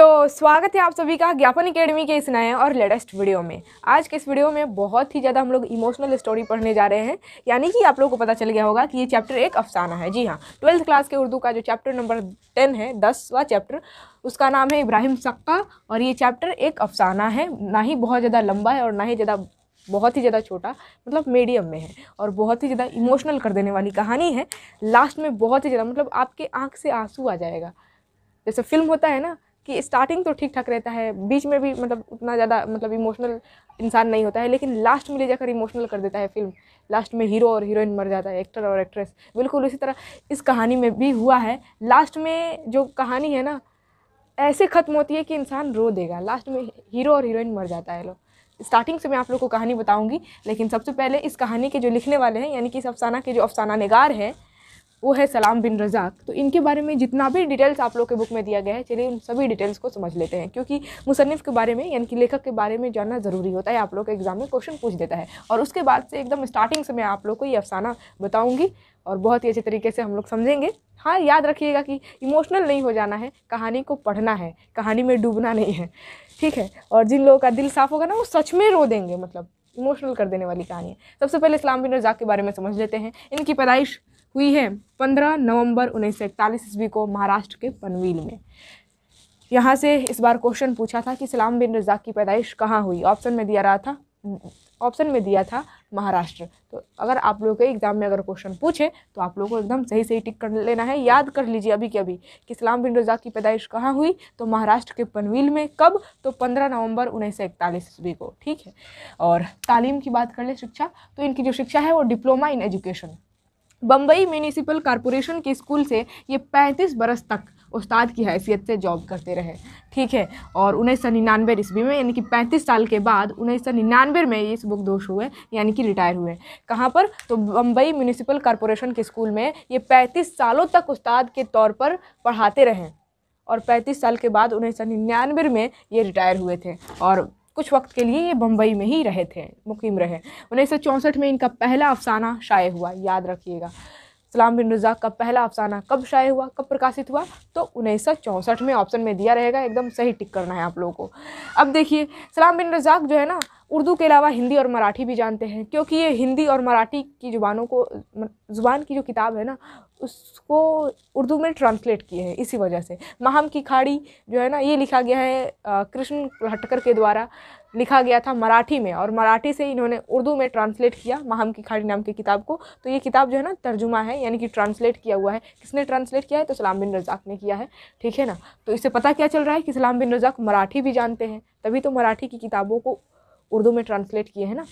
तो स्वागत है आप सभी का ज्ञापन अकेडमी के इस नए और लेटेस्ट वीडियो में आज के इस वीडियो में बहुत ही ज़्यादा हम लोग इमोशनल स्टोरी पढ़ने जा रहे हैं यानी कि आप लोगों को पता चल गया होगा कि ये चैप्टर एक अफसाना है जी हाँ ट्वेल्थ क्लास के उर्दू का जो चैप्टर नंबर टेन है दसवा चैप्टर उसका नाम है इब्राहिम सक्का और ये चैप्टर एक अफसाना है ना ही बहुत ज़्यादा लंबा है और ना ही ज़्यादा बहुत ही ज़्यादा छोटा मतलब मीडियम में है और बहुत ही ज़्यादा इमोशनल कर देने वाली कहानी है लास्ट में बहुत ही ज़्यादा मतलब आपके आँख से आंसू आ जाएगा जैसे फिल्म होता है ना कि स्टार्टिंग तो ठीक ठाक रहता है बीच में भी मतलब उतना ज़्यादा मतलब इमोशनल इंसान नहीं होता है लेकिन लास्ट में ले जाकर इमोशनल कर देता है फिल्म लास्ट में हीरो और हीरोइन मर जाता है एक्टर और एक्ट्रेस बिल्कुल इसी तरह इस कहानी में भी हुआ है लास्ट में जो कहानी है ना ऐसे ख़त्म होती है कि इंसान रो देगा लास्ट में हीरो और हीरोइन मर जाता है लोग स्टार्टिंग से मैं आप लोग को कहानी बताऊंगी लेकिन सबसे पहले इस कहानी के जो लिखने वाले हैं यानी कि इस अफसाना के जो अफसाना नगार हैं वो है सलाम बिन रज़ाक तो इनके बारे में जितना भी डिटेल्स आप लोग के बुक में दिया गया है चलिए उन सभी डिटेल्स को समझ लेते हैं क्योंकि मुसनफ़ के बारे में यानी कि लेखक के बारे में जानना ज़रूरी होता है आप लोग के एग्ज़ाम में क्वेश्चन पूछ देता है और उसके बाद से एकदम स्टार्टिंग से मैं आप लोग को ये अफसाना बताऊँगी और बहुत ही अच्छे तरीके से हम लोग समझेंगे हाँ याद रखिएगा कि इमोशनल नहीं हो जाना है कहानी को पढ़ना है कहानी में डूबना नहीं है ठीक है और जिन लोगों का दिल साफ़ होगा ना वो सच में रो देंगे मतलब इमोशनल कर देने वाली कहानी है सबसे पहले इस्लाम बिन रजाक के बारे में समझ लेते हैं इनकी पैदाइश हुई है 15 नवंबर उन्नीस सौ इकतालीस ईस्वी को महाराष्ट्र के पनवील में यहाँ से इस बार क्वेश्चन पूछा था कि सलाम बिन रजाक की पैदाइश कहाँ हुई ऑप्शन में दिया रहा था ऑप्शन में दिया था महाराष्ट्र तो अगर आप लोगों के एग्ज़ाम में अगर क्वेश्चन पूछे तो आप लोगों को एकदम सही सही टिक कर लेना है याद कर लीजिए अभी के अभी कि इस्लाम बिन रजाक की पैदाइश कहाँ हुई तो महाराष्ट्र के पनवील में कब तो 15 नवंबर उन्नीस सौ इकतालीस ईस्वी को ठीक है और तालीम की बात कर ले शिक्षा तो इनकी जो शिक्षा है वो diploma in education Bombay municipal corporation के स्कूल से ये पैंतीस बरस तक उस्ताद की हैसियत से जॉब करते रहे ठीक है और उन्नीस सौ निन्यानवे ईस्वी में यानी कि पैंतीस साल के बाद उन्नीस सौ निन्यानवे में ये सुबुक दोष हुए यानी कि रिटायर हुए कहाँ पर तो बम्बई म्यूनिसिपल कॉरपोरेशन के स्कूल में ये पैंतीस सालों तक उस्ताद के तौर पर पढ़ाते रहे और पैंतीस साल के बाद उन्नीस सौ निन्यानवे में ये रिटायर हुए थे और कुछ वक्त के लिए ये बम्बई में ही रहे थे मुकीम रहे उन्नीस में इनका पहला अफसाना शाये हुआ याद रखिएगा सलाम बिन रज़ा का पहला अफसाना कब शाये हुआ कब प्रकाशित हुआ तो उन्नीस में ऑप्शन में दिया रहेगा एकदम सही टिक करना है आप लोगों को अब देखिए सलाम बिन रज़ाक जो है ना उर्दू के अलावा हिंदी और मराठी भी जानते हैं क्योंकि ये हिंदी और मराठी की ज़ुबानों को ज़ुबान की जो किताब है ना उसको उर्दू में ट्रांसलेट किए हैं इसी वजह से माहम की खाड़ी जो है ना ये लिखा गया है कृष्ण हटकर के द्वारा लिखा गया था मराठी में और मराठी से इन्होंने उर्दू में ट्रांसलेट किया माहम की खाड़ी नाम की किताब को तो ये किताब जो है ना तर्जुमा है यानी कि ट्रांसलेट किया हुआ है किसने ट्रांसलेट किया है तो सलाम बिन रजाक ने किया है ठीक है ना तो इससे पता क्या चल रहा है कि सलाम बिन रजाक मराठी भी जानते हैं तभी तो मराठी की किताबों को उर्दू में ट्रांसलेट किए हैं ना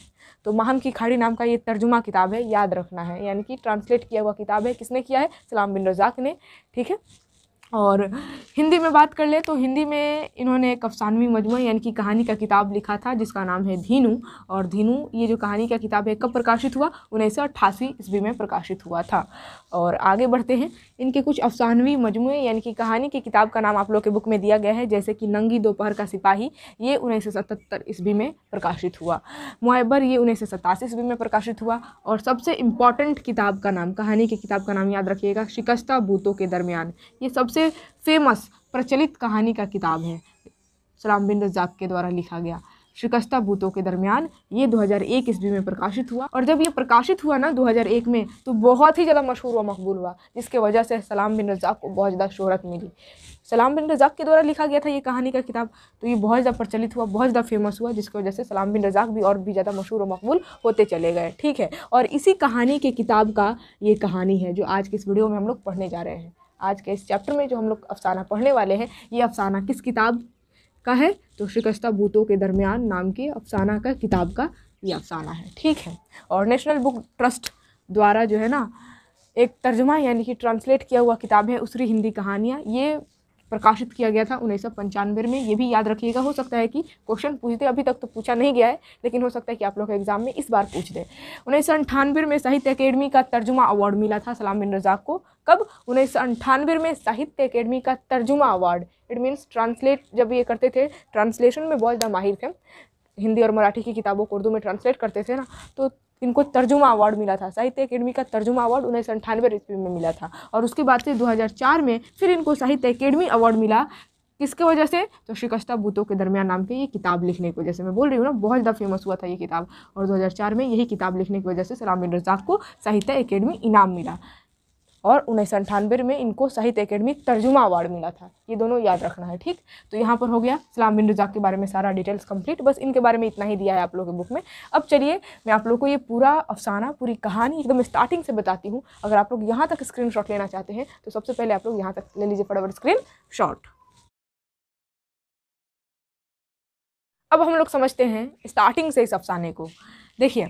तो महम की खाड़ी नाम का ये तर्जुमा किताब है याद रखना है यानी कि ट्रांसलेट किया हुआ किताब है किसने किया है सलाम बिन रजाक ने ठीक है और हिंदी में बात कर ले तो हिंदी में इन्होंने एक अफसानवी मजमू यानी कि कहानी का किताब लिखा था जिसका नाम है धीनू और धीनू ये जो कहानी का किताब है कब प्रकाशित हुआ उन्नीस सौ अट्ठासी ईस्वी में प्रकाशित हुआ था और आगे बढ़ते हैं इनके कुछ अफसानवी मजमू यानी कि कहानी की किताब का नाम आप लोग के बुक में दिया गया है जैसे कि नंगी दोपहर का सिपाही ये उन्नीस सौ सतहत्तर ईस्वी में प्रकाशित हुआ मुआबर ये उन्नीस सौ सतासी ईस्वी में प्रकाशित हुआ और सबसे इम्पॉर्टेंट किताब का नाम कहानी की किताब का नाम याद रखिएगा शिकस्ता बूतों के दरमियान ये सबसे सबसे फेमस प्रचलित कहानी का किताब है सलाम बिन रजाक के द्वारा लिखा गया शिकस्ता भूतों के दरमियान ये 2001 ईस्वी में प्रकाशित हुआ और जब ये प्रकाशित हुआ ना 2001 में तो बहुत ही ज़्यादा मशहूर व मकबूल हुआ जिसके वजह से सलाम बिन रजाक को बहुत ज़्यादा शोहरत मिली सलाम बिन रजाक के द्वारा लिखा गया था ये कहानी का किताब तो ये बहुत ज़्यादा प्रचलित हुआ बहुत ज़्यादा फेमस हुआ जिसकी वजह से सलाम बिन रजाक भी और भी ज़्यादा मशहूर व मकबूल होते चले गए ठीक है और इसी कहानी के किताब का ये कहानी है जो आज की इस वीडियो में हम लोग पढ़ने जा रहे हैं आज के इस चैप्टर में जो हम लोग अफसाना पढ़ने वाले हैं ये अफसाना किस किताब का है तो शिकस्ता बूतों के दरमियान नाम की अफसाना का किताब का ये अफसाना है ठीक है और नेशनल बुक ट्रस्ट द्वारा जो है ना एक तर्जमा यानी कि ट्रांसलेट किया हुआ किताब है उसरी हिंदी कहानियाँ ये प्रकाशित किया गया था उन्नीस में ये भी याद रखिएगा हो सकता है कि क्वेश्चन पूछ दे अभी तक तो पूछा नहीं गया है लेकिन हो सकता है कि आप लोग एग्जाम में इस बार पूछ दें उन्नीस में साहित्य अकेडमी का तर्जुमा अवार्ड मिला था सलाम बिन रजाक को कब उन्नीस में साहित्य अकेडमी का तर्जुमा अवार्ड इट मीन्स ट्रांसलेट जब ये करते थे ट्रांसलेशन में बहुत ज़्यादा माहिर थे हिंदी और मराठी की किताबों को उर्दू में ट्रांसलेट करते थे ना तो इनको तर्जुमा अवार्ड मिला था साहित्य अकेडमी का तर्जुमा अवार्ड उन्नीस सौ अंठानवे ईस्वी में मिला था और उसके बाद से 2004 में फिर इनको साहित्य अकेडमी अवार्ड मिला किसके वजह से तो शिकस्ता बूतों के दरमियान नाम के ये किताब लिखने की वजह से मैं बोल रही हूँ ना बहुत ज़्यादा फेमस हुआ था ये किताब और दो में यही किताब लिखने की वजह से सलामिन रजाक को साहित्य अकेडमी इनाम मिला और उन्नीस में इनको साहित्य अकेडमी तर्जुमा अवार्ड मिला था ये दोनों याद रखना है ठीक तो यहाँ पर हो गया सलाम बिन रजाक के बारे में सारा डिटेल्स कंप्लीट बस इनके बारे में इतना ही दिया है आप लोगों के बुक में अब चलिए मैं आप लोग को ये पूरा अफसाना पूरी कहानी एकदम स्टार्टिंग से बताती हूँ अगर आप लोग यहाँ तक स्क्रीन लेना चाहते हैं तो सबसे पहले आप लोग यहाँ तक ले लीजिए फटाफट स्क्रीन शॉट अब हम लोग समझते हैं स्टार्टिंग से इस अफसाने को देखिए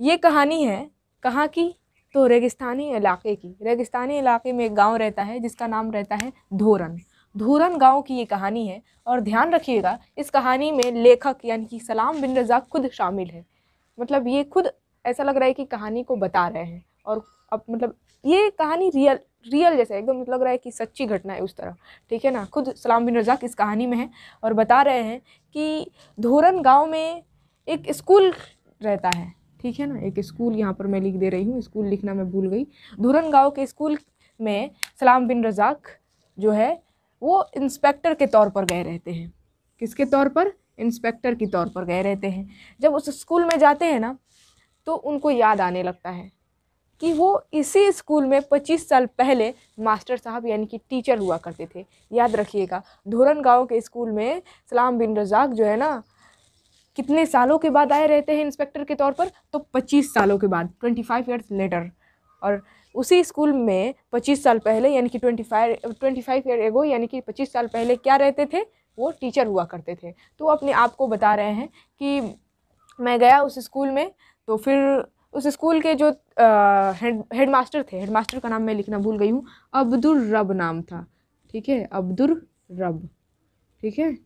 ये कहानी है कहाँ की तो रेगिस्तानी इलाके की रेगिस्तानी इलाके में एक गाँव रहता है जिसका नाम रहता है धोरन धूरन गांव की ये कहानी है और ध्यान रखिएगा इस कहानी में लेखक यानी कि सलाम बिन रज़ा खुद शामिल है मतलब ये खुद ऐसा लग रहा है कि कहानी को बता रहे हैं और अब मतलब ये कहानी रियल रियल जैसा एकदम मतलब लग रहा है कि सच्ची घटना है उस तरह ठीक है ना खुद सलाम बिन रज़ाक इस कहानी में है और बता रहे हैं कि धोरन गांव में एक स्कूल रहता है ठीक है ना एक स्कूल यहाँ पर मैं लिख दे रही हूँ स्कूल लिखना मैं भूल गई धुरन गाँव के स्कूल में सलाम बिन रजाक जो है वो इंस्पेक्टर के तौर पर गए रहते हैं किसके तौर पर इंस्पेक्टर के तौर पर गए रहते हैं जब उस स्कूल में जाते हैं ना तो उनको याद आने लगता है कि वो इसी स्कूल में 25 साल पहले मास्टर साहब यानी कि टीचर हुआ करते थे याद रखिएगा धोरन गांव के स्कूल में सलाम बिन रजाक जो है ना कितने सालों के बाद आए रहते हैं इंस्पेक्टर के तौर पर तो पच्चीस सालों के बाद ट्वेंटी फाइव ईयर्स लेटर और उसी स्कूल में पच्चीस साल पहले यानी कि twenty five twenty five year ago यानी कि पच्चीस साल पहले क्या रहते थे वो टीचर हुआ करते थे तो अपने आप को बता रहे हैं कि मैं गया उस स्कूल में तो फिर उस स्कूल के जो हेड हेड मास्टर थे हेड मास्टर का नाम मैं लिखना भूल गई हूँ अब्दुल रब नाम था ठीक है अब्दुल रब ठीक है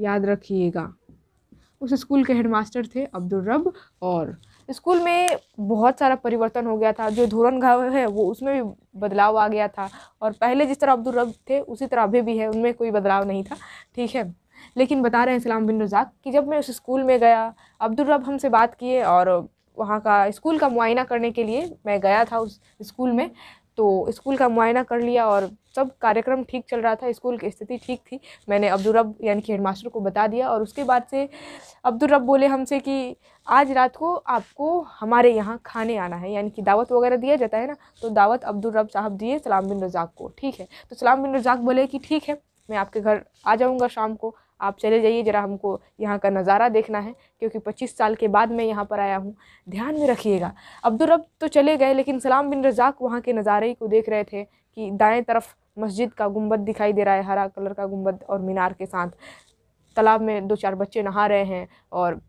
याद रखिएगा उस स्कूल के हेडमास्टर थे अब्दुल रब और स्कूल में बहुत सारा परिवर्तन हो गया था जो धोरणघाव है वो उसमें भी बदलाव आ गया था और पहले जिस तरह अब्दुल रब थे उसी तरह अभी भी है उनमें कोई बदलाव नहीं था ठीक है लेकिन बता रहे हैं इस्लाम बिन रजाक कि जब मैं उस स्कूल में गया अब्दुल रब हमसे बात किए और वहाँ का स्कूल का मुआयना करने के लिए मैं गया था उस स्कूल में तो स्कूल का मुआयना कर लिया और सब कार्यक्रम ठीक चल रहा था स्कूल की स्थिति ठीक थी मैंने अब्दुलरब यानी कि हेडमास्टर को बता दिया और उसके बाद से अब्दुलरब बोले हमसे कि आज रात को आपको हमारे यहाँ खाने आना है यानी कि दावत वगैरह दिया जाता है ना तो दावत अब्दुलरब साहब दिए सलाम बिन रजाक को ठीक है तो सलाम बिन रजाक बोले कि ठीक है मैं आपके घर आ जाऊँगा शाम को आप चले जाइए ज़रा हमको यहाँ का नज़ारा देखना है क्योंकि 25 साल के बाद मैं यहाँ पर आया हूँ ध्यान में रखिएगा अब्दुलरब तो चले गए लेकिन सलाम बिन रजाक वहाँ के नज़ारे को देख रहे थे कि दाएँ तरफ मस्जिद का गुम्बद दिखाई दे रहा है हरा कलर का गुम्बद और मीनार के साथ तालाब में दो चार बच्चे नहा रहे हैं और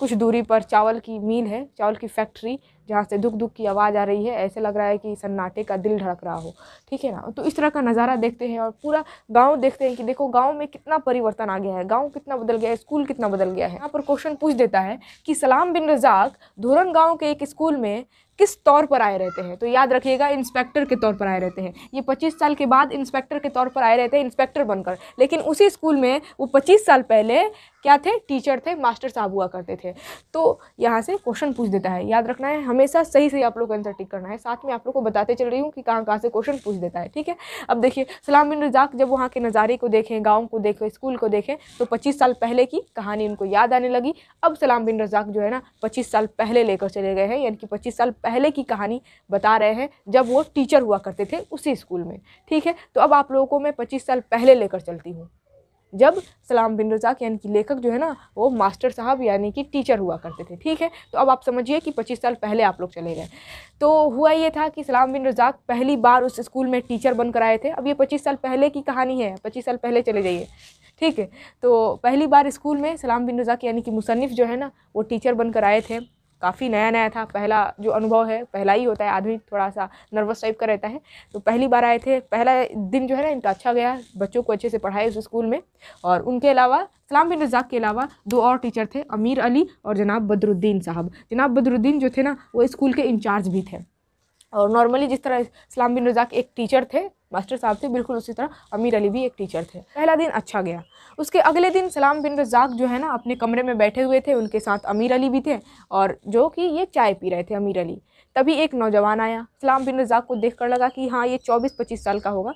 कुछ दूरी पर चावल की मील है चावल की फैक्ट्री जहाँ से दुख दुख की आवाज़ आ रही है ऐसे लग रहा है कि सन्नाटे का दिल धड़क रहा हो ठीक है ना तो इस तरह का नज़ारा देखते हैं और पूरा गांव देखते हैं कि देखो गांव में कितना परिवर्तन आ गया है गांव कितना बदल गया है स्कूल कितना बदल गया है यहाँ पर क्वेश्चन पूछ देता है कि सलाम बिन रजाक धुरन गाँव के एक स्कूल में किस तौर पर आए रहते हैं तो याद रखिएगा इंस्पेक्टर के तौर पर आए रहते हैं ये पच्चीस साल के बाद इंस्पेक्टर के तौर पर आए रहते हैं इंस्पेक्टर बनकर लेकिन उसी स्कूल में वो पच्चीस साल पहले क्या थे टीचर थे मास्टर साहब हुआ करते थे तो यहाँ से क्वेश्चन पूछ देता है याद रखना है हमेशा सही सही आप लोग को आंसर टिक करना है साथ में आप लोग को बताते चल रही हूँ कि कहाँ कहाँ से क्वेश्चन पूछ देता है ठीक है अब देखिए सलाम बिन रजाक जब वहाँ के नज़ारे को देखें गाँव को देखें स्कूल को देखें तो पच्चीस साल पहले की कहानी उनको याद आने लगी अब सलाम बिन रजाक जो है ना पच्चीस साल पहले लेकर चले गए हैं यानी कि पच्चीस साल पहले की कहानी बता रहे हैं जब वो टीचर हुआ करते थे उसी स्कूल में ठीक है तो अब आप लोगों को मैं पच्चीस साल पहले लेकर चलती हूँ जब सलाम बिन रजाक यानी कि लेखक जो है ना वो मास्टर साहब यानी कि टीचर हुआ करते थे ठीक है तो अब आप समझिए कि पच्चीस साल पहले आप लोग चले गए तो हुआ ये था कि सलाम बिन रजाक पहली बार उस स्कूल में टीचर बनकर आए थे अब ये पच्चीस साल पहले की कहानी है पच्चीस साल पहले चले जाइए ठीक है तो पहली बार स्कूल में सलाम बिन रजाक यानी कि मुसनफ़ जो है ना वो टीचर बनकर आए थे काफ़ी नया नया था पहला जो अनुभव है पहला ही होता है आदमी थोड़ा सा नर्वस टाइप का रहता है तो पहली बार आए थे पहला दिन जो है ना इनका अच्छा गया बच्चों को अच्छे से पढ़ाए उस स्कूल में और उनके अलावा सलाम बिन रजाक के अलावा दो और टीचर थे अमीर अली और जनाब बदरुद्दीन साहब जनाब बदरुद्दीन जो थे ना वो स्कूल के इंचार्ज भी थे और नॉर्मली जिस तरह इस्लाम बिन रजाक एक टीचर थे मास्टर साहब थे बिल्कुल उसी तरह अमीर अली भी एक टीचर थे पहला दिन अच्छा गया उसके अगले दिन सलाम बिन रजाक जो है ना अपने कमरे में बैठे हुए थे उनके साथ अमीर अली भी थे और जो कि ये चाय पी रहे थे अमीर अली तभी एक नौजवान आया सलाम बिन रजाक को देख कर लगा कि हाँ ये चौबीस पच्चीस साल का होगा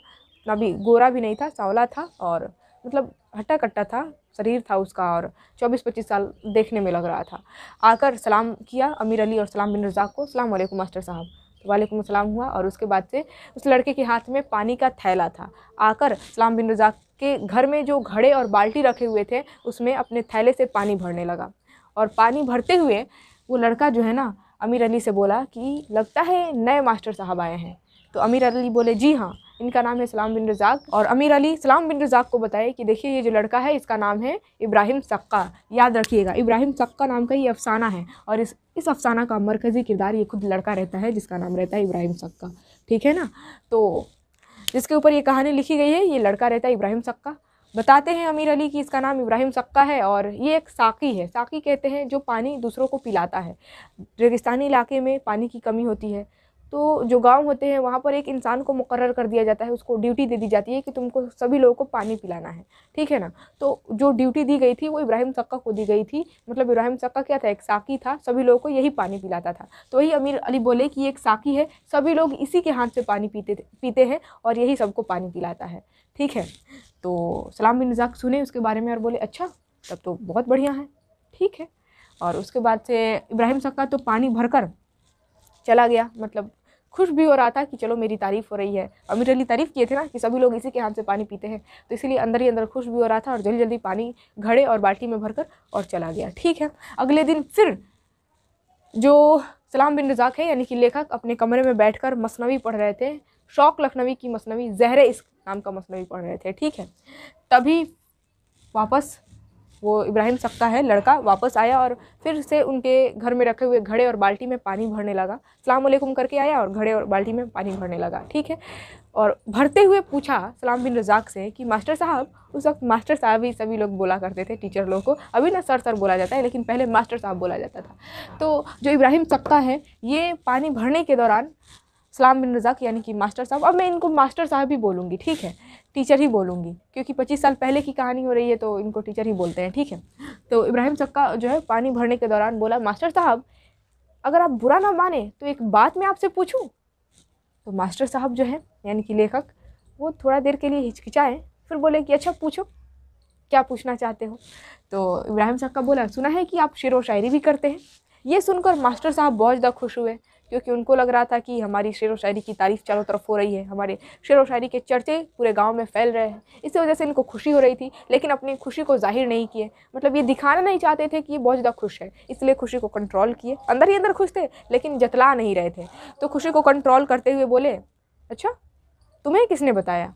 अभी गोरा भी नहीं था सावला था और मतलब हट्टा कट्टा था शरीर था उसका और 24-25 साल देखने में लग रहा था आकर सलाम किया अमीर अली और सलाम बिन रजाक को सलाम वालेकुम मास्टर साहब वालेकुम सलाम हुआ और उसके बाद से उस लड़के के हाथ में पानी का थैला था आकर सलाम बिन रजाक के घर में जो घड़े और बाल्टी रखे हुए थे उसमें अपने थैले से पानी भरने लगा और पानी भरते हुए वो लड़का जो है ना अमीर अली से बोला कि लगता है नए मास्टर साहब आए हैं तो अमीर अली बोले जी हाँ इनका नाम है सलाम बिन रज़ाक और अमीर अली सलाम बिन रज़ाक को बताए कि देखिए ये जो लड़का है इसका नाम है इब्राहिम सक्का याद रखिएगा इब्राहिम सक्का नाम का ये अफसाना है और इस इस अफसाना का मरकज़ी किरदार ये खुद लड़का रहता है जिसका नाम रहता है इब्राहिम सक्का ठीक है ना तो जिसके ऊपर ये कहानी लिखी गई है ये लड़का रहता है इब्राहिम सक्का बताते हैं अमीर अली कि इसका नाम इब्राहिम सक्का है और ये एक साकी है साकी कहते हैं जो पानी दूसरों को पिलाता है रेगिस्तानी इलाके में पानी की कमी होती है तो जो गांव होते हैं वहाँ पर एक इंसान को मुकर कर दिया जाता है उसको ड्यूटी दे दी जाती है कि तुमको सभी लोगों को पानी पिलाना है ठीक है ना तो जो ड्यूटी दी गई थी वो इब्राहिम सक्का को दी गई थी मतलब इब्राहिम सक्का क्या था एक साकी था सभी लोगों को यही पानी पिलाता था तो वही अमीर अली बोले कि एक साकी है सभी लोग इसी के हाथ से पानी पीते पीते हैं और यही सबको पानी पिलाता है ठीक है तो सलाम बिन मजाक सुने उसके बारे में और बोले अच्छा तब तो बहुत बढ़िया है ठीक है और उसके बाद से इब्राहिम सक्का तो पानी भरकर चला गया मतलब खुश भी हो रहा था कि चलो मेरी तारीफ़ हो रही है और मेरे लिए तारीफ़ किए थे ना कि सभी लोग इसी के हाथ से पानी पीते हैं तो इसीलिए अंदर ही अंदर खुश भी हो रहा था और जल्दी जल्दी पानी घड़े और बाल्टी में भरकर और चला गया ठीक है अगले दिन फिर जो सलाम बिन रजाक है यानी कि लेखक अपने कमरे में कर मसनवी पढ़ रहे थे शौक लखनवी की मसनवी जहर इस नाम का मसनवी पढ़ रहे थे ठीक है तभी वापस वो इब्राहिम सक्का है लड़का वापस आया और फिर से उनके घर में रखे हुए घड़े और बाल्टी में पानी भरने लगा सलाम करके आया और घड़े और बाल्टी में पानी भरने लगा ठीक है और भरते हुए पूछा सलाम बिन रजाक से कि मास्टर साहब उस वक्त मास्टर साहब ही सभी लोग बोला करते थे टीचर लोगों को अभी ना सर सर बोला जाता है लेकिन पहले मास्टर साहब बोला जाता था तो जो इब्राहिम सक्का है ये पानी भरने के दौरान सलाम बिन रजाक यानी कि मास्टर साहब अब मैं इनको मास्टर साहब ही बोलूँगी ठीक है टीचर ही बोलूँगी क्योंकि पच्चीस साल पहले की कहानी हो रही है तो इनको टीचर ही बोलते हैं ठीक है तो इब्राहिम चक्का जो है पानी भरने के दौरान बोला मास्टर साहब अगर आप बुरा ना माने तो एक बात मैं आपसे पूछूँ तो मास्टर साहब जो है यानी कि लेखक वो थोड़ा देर के लिए हिचकिचाएँ फिर बोले कि अच्छा पूछो क्या पूछना चाहते हो तो इब्राहिम साहब का बोला सुना है कि आप शेर व शायरी भी करते हैं ये सुनकर मास्टर साहब बहुत ज़्यादा खुश हुए क्योंकि उनको लग रहा था कि हमारी शेर व शायरी की तारीफ़ चारों तरफ हो रही है हमारे शेर व शायरी के चर्चे पूरे गाँव में फैल रहे हैं इसी वजह से इनको खुशी हो रही थी लेकिन अपनी खुशी को जाहिर नहीं किए मतलब ये दिखाना नहीं चाहते थे कि ये बहुत ज़्यादा खुश है इसलिए खुशी को कंट्रोल किए अंदर ही अंदर खुश थे लेकिन जतला नहीं रहे थे तो खुशी को कंट्रोल करते हुए बोले अच्छा तुम्हें किसने बताया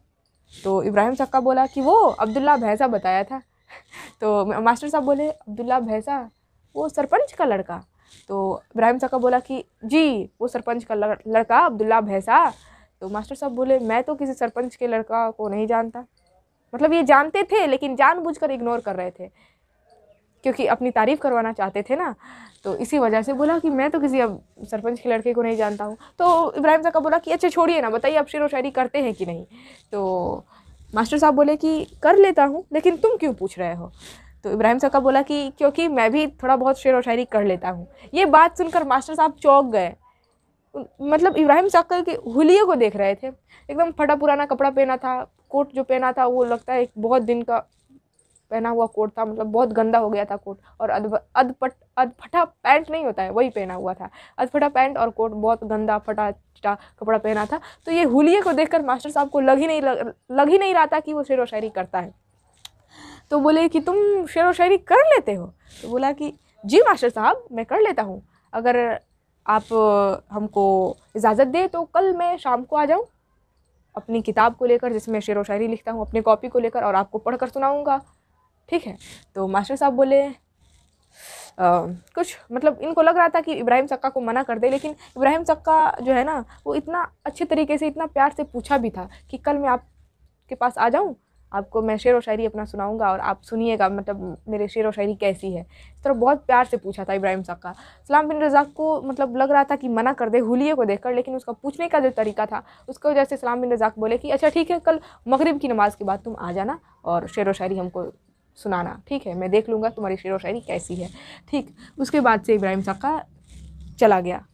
तो इब्राहिम सक्का बोला कि वो अब्दुल्ला भैंसा बताया था तो मास्टर साहब बोले अब्दुल्ला भैंसा वो सरपंच का लड़का तो इब्राहिम का बोला कि जी वो सरपंच का लड़का अब्दुल्ला भैसा तो मास्टर साहब बोले मैं तो किसी सरपंच के लड़का को नहीं जानता मतलब ये जानते थे लेकिन जानबूझकर इग्नोर कर रहे थे क्योंकि अपनी तारीफ़ करवाना चाहते थे ना तो इसी वजह से बोला कि मैं तो किसी अब सरपंच के लड़के को नहीं जानता हूँ तो इब्राहिम साहब का बोला कि अच्छा छोड़िए ना बताइए आप शेर व शायरी करते हैं कि नहीं तो मास्टर साहब बोले कि कर लेता हूँ लेकिन तुम क्यों पूछ रहे हो तो इब्राहिम साहब का बोला कि क्योंकि मैं भी थोड़ा बहुत शेर व शायरी कर लेता हूँ ये बात सुनकर मास्टर साहब चौंक गए मतलब इब्राहिम साहब के हुलिये को देख रहे थे एकदम फटा पुराना कपड़ा पहना था कोट जो पहना था वो लगता है एक बहुत दिन का पहना हुआ कोट था मतलब बहुत गंदा हो गया था कोट और पट अधपट अधफटा पैंट नहीं होता है वही पहना हुआ था अधफटा पैंट और कोट बहुत गंदा फटा चटा कपड़ा पहना था तो ये हुलिये को देखकर मास्टर साहब को लग ही नहीं लग, लग ही नहीं रहा था कि वो शेर व शायरी करता है तो बोले कि तुम शेर व शायरी कर लेते हो तो बोला कि जी मास्टर साहब मैं कर लेता हूँ अगर आप हमको इजाज़त दें तो कल मैं शाम को आ जाऊँ अपनी किताब को लेकर जिसमें शेर व शायरी लिखता हूँ अपनी कॉपी को लेकर और आपको पढ़ कर सुनाऊँगा ठीक है तो मास्टर साहब बोले आ, कुछ मतलब इनको लग रहा था कि इब्राहिम सक्का को मना कर दे लेकिन इब्राहिम सक्का जो है ना वो इतना अच्छे तरीके से इतना प्यार से पूछा भी था कि कल मैं आपके पास आ जाऊँ आपको मैं शेर व शायरी अपना सुनाऊंगा और आप सुनिएगा मतलब मेरे शेर व शायरी कैसी है इस तरह बहुत प्यार से पूछा था इब्राहिम का सलाम बिन रज़ाक को मतलब लग रहा था कि मना कर दे हुलिये को देखकर लेकिन उसका पूछने का जो तरीका था उसकी वजह से सलाम बिन रज़ाक बोले कि अच्छा ठीक है कल मगरब की नमाज़ के बाद तुम आ जाना और शेर व शायरी हमको सुनाना ठीक है मैं देख लूँगा तुम्हारी शेर व शायरी कैसी है ठीक उसके बाद से इब्राहिम साका चला गया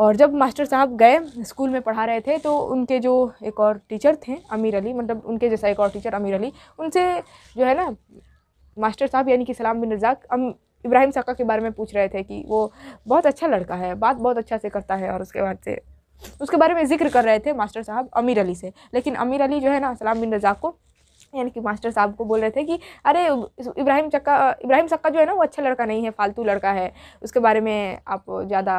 और जब मास्टर साहब गए स्कूल में पढ़ा रहे थे तो उनके जो एक और टीचर थे अमीर अली मतलब उनके जैसा एक और टीचर अमीर अली उनसे जो है ना मास्टर साहब यानी कि सलाम बिन रजाक अम इब्राहिम साका के बारे में पूछ रहे थे कि वो बहुत अच्छा लड़का है बात बहुत अच्छा से करता है और उसके बाद से उसके बारे में जिक्र कर रहे थे मास्टर साहब अमीर अली से लेकिन अमीर अली जो है ना सलाम बिन रजाक को यानी कि मास्टर साहब को बोल रहे थे कि अरे इब्राहिम चक्का इब्राहिम सक्का जो है ना वो अच्छा लड़का नहीं है फालतू लड़का है उसके बारे में आप ज़्यादा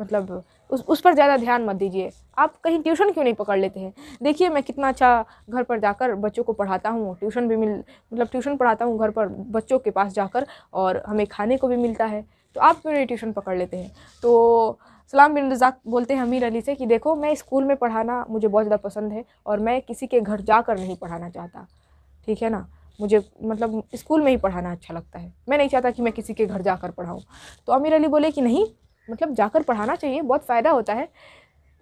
मतलब उस उस पर ज़्यादा ध्यान मत दीजिए आप कहीं ट्यूशन क्यों नहीं पकड़ लेते हैं देखिए मैं कितना अच्छा घर पर जाकर बच्चों को पढ़ाता हूँ ट्यूशन भी मिल मतलब ट्यूशन पढ़ाता हूँ घर पर बच्चों के पास जाकर और हमें खाने को भी मिलता है तो आप क्यों नहीं ट्यूशन पकड़ लेते हैं तो सलाम बिन रजाक बोलते हैं अमीर अली से कि देखो मैं स्कूल में पढ़ाना मुझे बहुत ज़्यादा पसंद है और मैं किसी के घर जाकर नहीं पढ़ाना चाहता ठीक है ना मुझे मतलब स्कूल में ही पढ़ाना अच्छा लगता है मैं नहीं चाहता कि मैं किसी के घर जाकर पढ़ाऊँ तो अमीर अली बोले कि नहीं मतलब जाकर पढ़ाना चाहिए बहुत फ़ायदा होता है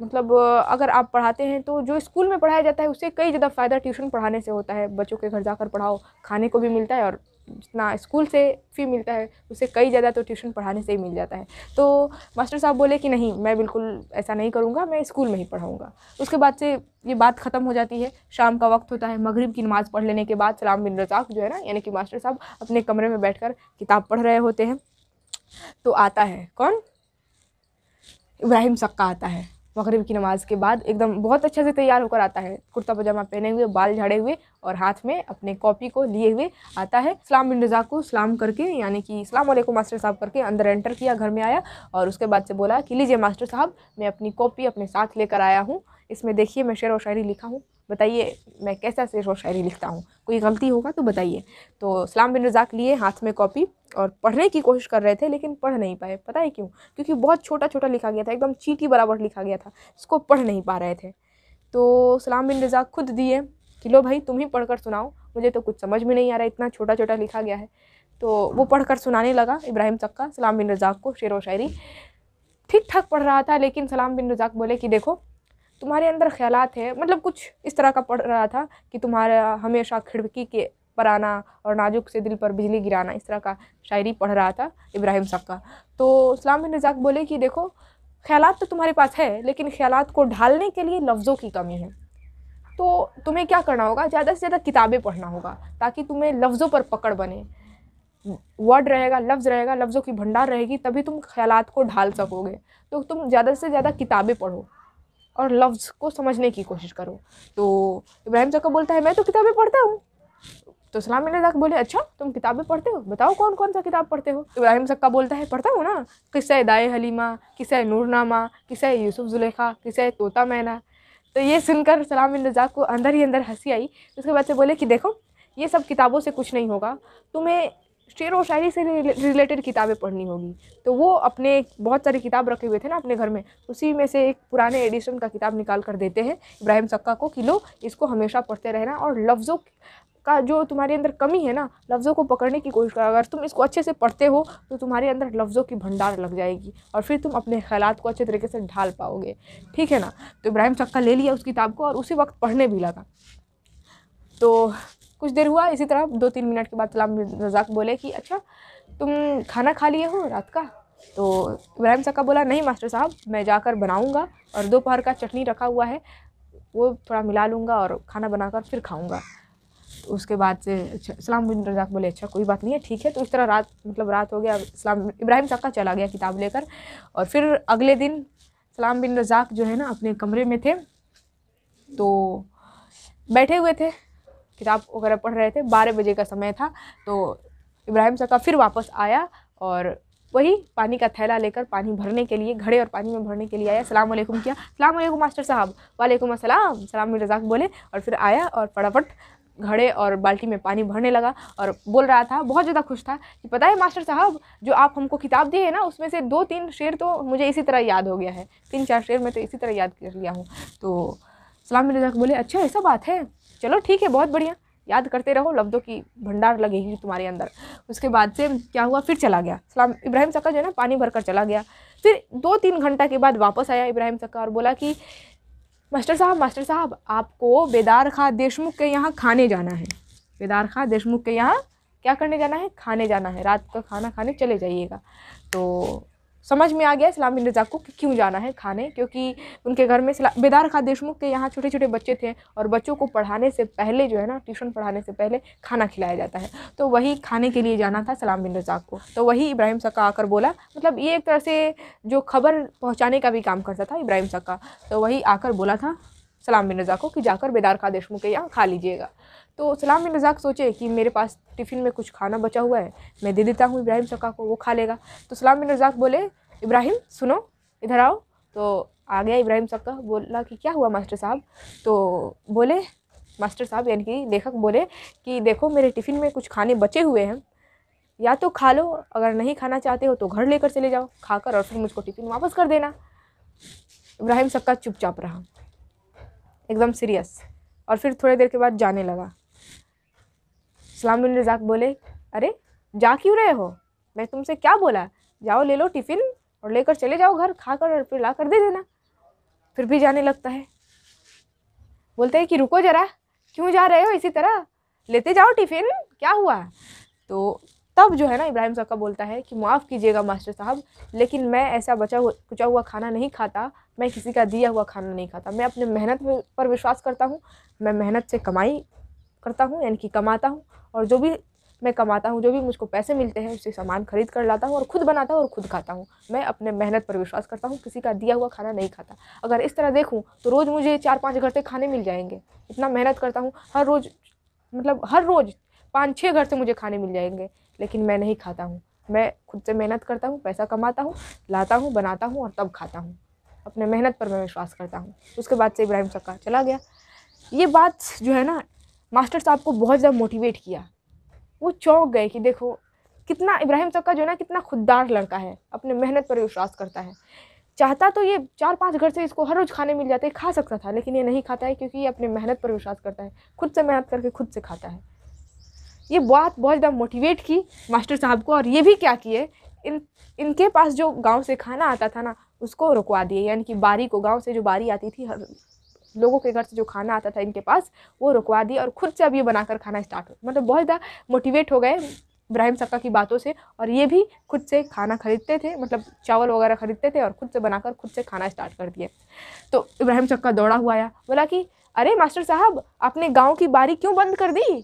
मतलब अगर आप पढ़ाते हैं तो जो स्कूल में पढ़ाया जाता है उससे कई ज़्यादा फ़ायदा ट्यूशन पढ़ाने से होता है बच्चों के घर जाकर पढ़ाओ खाने को भी मिलता है और जितना स्कूल से फी मिलता है उससे कई ज़्यादा तो ट्यूशन पढ़ाने से ही मिल जाता है तो मास्टर साहब बोले कि नहीं मैं बिल्कुल ऐसा नहीं करूँगा मैं स्कूल में ही पढ़ाऊँगा उसके बाद से ये बात ख़त्म हो जाती है शाम का वक्त होता है मगरिब की नमाज़ पढ़ लेने के बाद सलाम बिन रजाक जो है ना यानी कि मास्टर साहब अपने कमरे में बैठ किताब पढ़ रहे होते हैं तो आता है कौन इब्राहिम सक्का आता है मगरब की नमाज़ के बाद एकदम बहुत अच्छे से तैयार होकर आता है कुर्ता पजामा पहने हुए बाल झड़े हुए और हाथ में अपने कॉपी को लिए हुए आता है सलाम बिन रज़ा को सलाम करके यानी कि सलाम वालेकुम मास्टर साहब करके अंदर एंटर किया घर में आया और उसके बाद से बोला कि लीजिए मास्टर साहब मैं अपनी कॉपी अपने साथ लेकर आया हूँ इसमें देखिए मैं शेर व शायरी लिखा हूँ बताइए मैं कैसा शेर व शायरी लिखता हूँ कोई गलती होगा तो बताइए तो सलाम बिन रजाक लिए हाथ में कॉपी और पढ़ने की कोशिश कर रहे थे लेकिन पढ़ नहीं पाए पता है क्यों क्योंकि बहुत छोटा छोटा लिखा गया था एकदम चीटी बराबर लिखा गया था इसको पढ़ नहीं पा रहे थे तो सलाम बिन रजाक खुद दिए कि लो भाई तुम ही पढ़ कर सुनाओ मुझे तो कुछ समझ में नहीं आ रहा इतना छोटा छोटा लिखा गया है तो वो पढ़ कर सुनाने लगा इब्राहिम चक्का सलाम बिन रजाक को शेर व शायरी ठीक ठाक पढ़ रहा था लेकिन सलाम बिन रजाक बोले कि देखो तुम्हारे अंदर ख्याल है मतलब कुछ इस तरह का पढ़ रहा था कि तुम्हारा हमेशा खिड़की के पर आना और नाजुक से दिल पर बिजली गिराना इस तरह का शायरी पढ़ रहा था इब्राहिम साहब का तो इस्लाम बिन रजाक बोले कि देखो ख्याल तो तुम्हारे पास है लेकिन ख्याल को ढालने के लिए लफ्ज़ों की कमी है तो तुम्हें क्या करना होगा ज़्यादा से ज़्यादा किताबें पढ़ना होगा ताकि तुम्हें लफ्ज़ों पर पकड़ बने वर्ड रहेगा लफ्ज़ रहेगा लफ्ज़ों की भंडार रहेगी तभी तुम ख्याल को ढाल सकोगे तो तुम ज़्यादा से ज़्यादा किताबें पढ़ो और लफ्ज़ को समझने की कोशिश करो तो इब्राहिम चक्का बोलता है मैं तो किताबें पढ़ता हूँ तो सलाम तक बोले अच्छा तुम किताबें पढ़ते हो बताओ कौन कौन सा किताब पढ़ते हो इब्राहिम सक्का बोलता है पढ़ता हूँ ना किस्सा दाए हलीमा किस्सा नूरनामा किस्सा यूसुफ जुलेखा किस्सा तोता मैना तो ये सुनकर सलाम को अंदर ही अंदर हंसी आई उसके बाद से बोले कि देखो ये सब किताबों से कुछ नहीं होगा तुम्हें शेर व शायरी से रिलेटेड किताबें पढ़नी होगी तो वो अपने बहुत सारी किताब रखे हुए थे ना अपने घर में उसी में से एक पुराने एडिशन का किताब निकाल कर देते हैं इब्राहिम सक्का को कि लो इसको हमेशा पढ़ते रहना और लफ्ज़ों का जो तुम्हारे अंदर कमी है ना लफ्ज़ों को पकड़ने की कोशिश करो अगर तुम इसको अच्छे से पढ़ते हो तो तुम्हारे अंदर लफ्ज़ों की भंडार लग जाएगी और फिर तुम अपने ख्याल को अच्छे तरीके से ढाल पाओगे ठीक है ना तो इब्राहिम सक्का ले लिया उस किताब को और उसी वक्त पढ़ने भी लगा तो कुछ देर हुआ इसी तरह दो तीन मिनट के बाद गुलाम रजाक बोले कि अच्छा तुम खाना खा लिए हो रात का तो इब्राहिम सका बोला नहीं मास्टर साहब मैं जाकर बनाऊँगा और दोपहर का चटनी रखा हुआ है वो थोड़ा मिला लूँगा और खाना बनाकर फिर खाऊँगा तो उसके बाद से अच्छा सलाम बिन रजाक बोले अच्छा कोई बात नहीं है ठीक है तो इस तरह रात मतलब रात हो गया सलाम इब्राहिम सका चला गया किताब लेकर और फिर अगले दिन सलाम बिन रजाक जो है ना अपने कमरे में थे तो बैठे हुए थे किताब वगैरह पढ़ रहे थे बारह बजे का समय था तो इब्राहिम सका फिर वापस आया और वही पानी का थैला लेकर पानी भरने के लिए घड़े और पानी में भरने के लिए आया सलाम वालेकुम किया सलाम वालेकुम मास्टर साहब वालेकुम अस्सलाम सलाम रजाक बोले और फिर आया और फटाफट घड़े और बाल्टी में पानी भरने लगा और बोल रहा था बहुत ज़्यादा खुश था कि पता है मास्टर साहब जो आप हमको किताब दिए हैं ना उसमें से दो तीन शेर तो मुझे इसी तरह याद हो गया है तीन चार शेर मैं तो इसी तरह याद कर लिया हूँ तो सलाम रजाक बोले अच्छा ऐसा बात है चलो ठीक है बहुत बढ़िया याद करते रहो लफ्ज़ों की भंडार लगेगी तुम्हारे अंदर उसके बाद से क्या हुआ फिर चला गया सलाम इब्राहिम सक्का जो है ना पानी भरकर चला गया फिर दो तीन घंटा के बाद वापस आया इब्राहिम सक्का और बोला कि मास्टर साहब मास्टर साहब आपको बेदार खा देशमुख के यहाँ खाने जाना है बेदार खा देशमुख के यहाँ क्या करने जाना है खाने जाना है रात का खाना खाने चले जाइएगा तो समझ में आ गया इस्लाम बिन रज़ा को कि क्यों जाना है खाने क्योंकि उनके घर में बेदार खा देशमुख के यहाँ छोटे छोटे बच्चे थे और बच्चों को पढ़ाने से पहले जो है ना ट्यूशन पढ़ाने से पहले खाना खिलाया जाता है तो वही खाने के लिए जाना था सलाम बिन रज़ाक को तो वही इब्राहिम सक्का आकर बोला मतलब ये एक तरह से जो खबर पहुँचाने का भी काम करता था इब्राहिम सक्का तो वही आकर बोला था सलाम बिन रज़ा को कि जाकर बेदार खा देशमुख के यहाँ खा लीजिएगा तो सलाम बिन रज़ाक सोचे कि मेरे पास टिफ़िन में कुछ खाना बचा हुआ है मैं दे देता हूँ इब्राहिम सका को वो खा लेगा तो सलाम बिन रज़ाक बोले इब्राहिम सुनो इधर आओ तो आ गया इब्राहिम सका बोला कि क्या हुआ मास्टर साहब तो बोले मास्टर साहब यानी कि लेखक बोले कि देखो मेरे टिफ़िन में कुछ खाने बचे हुए हैं या तो खा लो अगर नहीं खाना चाहते हो तो घर लेकर चले जाओ खाकर और फिर मुझको टिफ़िन वापस कर देना इब्राहिम सक्का चुपचाप रहा एकदम सीरियस और फिर थोड़ी देर के बाद जाने लगा सलाम रजाक बोले अरे जा क्यों रहे हो मैं तुमसे क्या बोला जाओ ले लो टिफ़िन और लेकर चले जाओ घर खा कर और फिर ला कर दे देना फिर भी जाने लगता है बोलते हैं कि रुको ज़रा क्यों जा रहे हो इसी तरह लेते जाओ टिफ़िन क्या हुआ तो तब जो है ना इब्राहिम साहब का बोलता है कि माफ़ कीजिएगा मास्टर साहब लेकिन मैं ऐसा बचा हुआ कुचा हुआ खाना नहीं खाता मैं किसी का दिया हुआ खाना नहीं खाता मैं अपने मेहनत पर विश्वास करता हूँ मैं मेहनत से कमाई करता हूँ यानी कि कमाता हूँ और जो भी मैं कमाता हूँ जो भी मुझको पैसे मिलते हैं उससे सामान खरीद कर लाता हूँ और खुद बनाता हूँ और खुद खाता हूँ मैं अपने मेहनत पर विश्वास करता हूँ किसी का दिया हुआ खाना नहीं खाता अगर इस तरह देखूँ तो रोज़ मुझे चार पाँच से खाने मिल जाएंगे इतना मेहनत करता हूँ हर रोज़ मतलब हर रोज़ पाँच छः घर से मुझे खाने मिल जाएंगे लेकिन मैं नहीं खाता हूँ मैं खुद से मेहनत करता हूँ पैसा कमाता हूँ लाता हूँ बनाता हूँ और तब खाता हूँ अपने मेहनत पर मैं विश्वास करता हूँ उसके बाद से इब्राहिम सक्का चला गया ये बात जो है ना मास्टर साहब को बहुत ज़्यादा मोटिवेट किया वो चौंक गए कि देखो कितना इब्राहिम सक्का जो है ना कितना खुददार लड़का है अपने मेहनत पर विश्वास करता है चाहता तो ये चार पांच घर से इसको हर रोज़ खाने मिल जाते खा सकता था लेकिन ये नहीं खाता है क्योंकि ये अपने मेहनत पर विश्वास करता है खुद से मेहनत करके खुद से खाता है ये बात बहुत ज़्यादा मोटिवेट की मास्टर साहब को और ये भी क्या किए इन इनके पास जो गांव से खाना आता था ना उसको रुकवा दिए यानी कि बारी को गांव से जो बारी आती थी लोगों के घर से जो खाना आता था इनके पास वो रुकवा दिए और खुद से अब ये बनाकर खाना स्टार्ट हो मतलब बहुत ज़्यादा मोटिवेट हो गए इब्राहिम सक्का की बातों से और ये भी खुद से खाना खरीदते थे मतलब चावल वगैरह खरीदते थे और खुद से बनाकर खुद से खाना स्टार्ट कर दिए तो इब्राहिम सक्का दौड़ा हुआ आया बोला कि अरे मास्टर साहब आपने गाँव की बारी क्यों बंद कर दी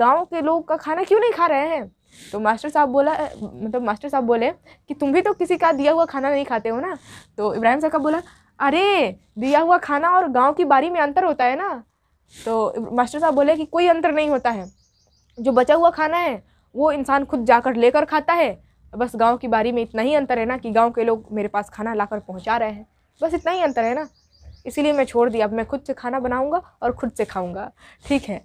गाँव के लोग का खाना क्यों नहीं खा रहे हैं तो मास्टर साहब बोला मतलब मास्टर साहब बोले कि तुम भी तो किसी का दिया हुआ खाना नहीं खाते हो ना तो इब्राहिम साहब का बोला अरे दिया हुआ खाना और गांव की बारी में अंतर होता है ना तो मास्टर साहब बोले कि कोई अंतर नहीं होता है जो बचा हुआ खाना है वो इंसान खुद जाकर लेकर खाता है बस गांव की बारी में इतना ही अंतर है ना कि गांव के लोग मेरे पास खाना ला कर रहे हैं बस इतना ही अंतर है ना इसीलिए मैं छोड़ दिया अब मैं खुद से खाना बनाऊँगा और खुद से खाऊँगा ठीक है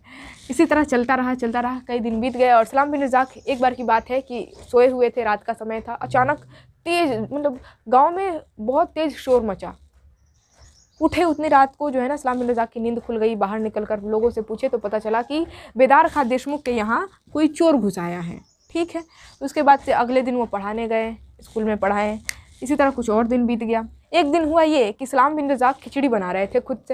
इसी तरह चलता रहा चलता रहा कई दिन बीत गए और सलाम बिन रजाक एक बार की बात है कि सोए हुए थे रात का समय था अचानक तेज़ मतलब गाँव में बहुत तेज़ शोर मचा उठे उतनी रात को जो है ना सलाम बिन रजाक की नींद खुल गई बाहर निकल कर लोगों से पूछे तो पता चला कि बेदार खा देशमुख के यहाँ कोई चोर घुसाया है ठीक है उसके बाद से अगले दिन वो पढ़ाने गए स्कूल में पढ़ाएँ इसी तरह कुछ और दिन बीत गया एक दिन हुआ ये कि इस्लाम बिन रजाक खिचड़ी बना रहे थे खुद से